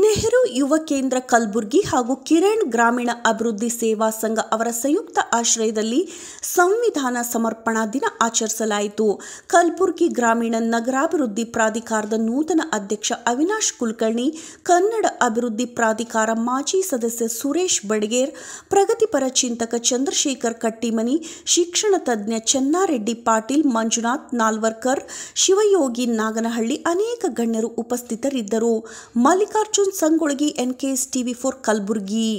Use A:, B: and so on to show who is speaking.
A: ನೆಹರು ಯುವ ಕೇಂದ್ರ ಕಲ್ಬುರ್ಗಿ ಹಾಗೂ ಕಿರಣ್ ಗ್ರಾಮೀಣ ಅಭಿವೃದ್ಧಿ ಸೇವಾ ಸಂಘ ಅವರ ಸಂಯುಕ್ತ ಆಶ್ರಯದಲ್ಲಿ ಸಂವಿಧಾನ ಸಮರ್ಪಣಾ ದಿನ ಆಚರಿಸಲಾಯಿತು ಕಲಬುರಗಿ ಗ್ರಾಮೀಣ ನಗರಾಭಿವೃದ್ಧಿ ಪ್ರಾಧಿಕಾರದ ನೂತನ ಅಧ್ಯಕ್ಷ ಅವಿನಾಶ್ ಕುಲಕರ್ಣಿ ಕನ್ನಡ ಅಭಿವೃದ್ಧಿ ಪ್ರಾಧಿಕಾರ ಮಾಜಿ ಸದಸ್ಯ ಸುರೇಶ್ ಬಡಗೇರ್ ಪ್ರಗತಿಪರ ಚಿಂತಕ ಚಂದ್ರಶೇಖರ್ ಕಟ್ಟಿಮನಿ ಶಿಕ್ಷಣ ತಜ್ಞ ಚೆನ್ನಾರೆಡ್ಡಿ ಪಾಟೀಲ್ ಮಂಜುನಾಥ್ ನಾಲ್ವರ್ಕರ್ ಶಿವಯೋಗಿ ನಾಗನಹಳ್ಳಿ ಅನೇಕ ಗಣ್ಯರು ಉಪಸ್ಥಿತರಿದ್ದರು Mallikarjun Sangolagi NKS TV four Kalaburagi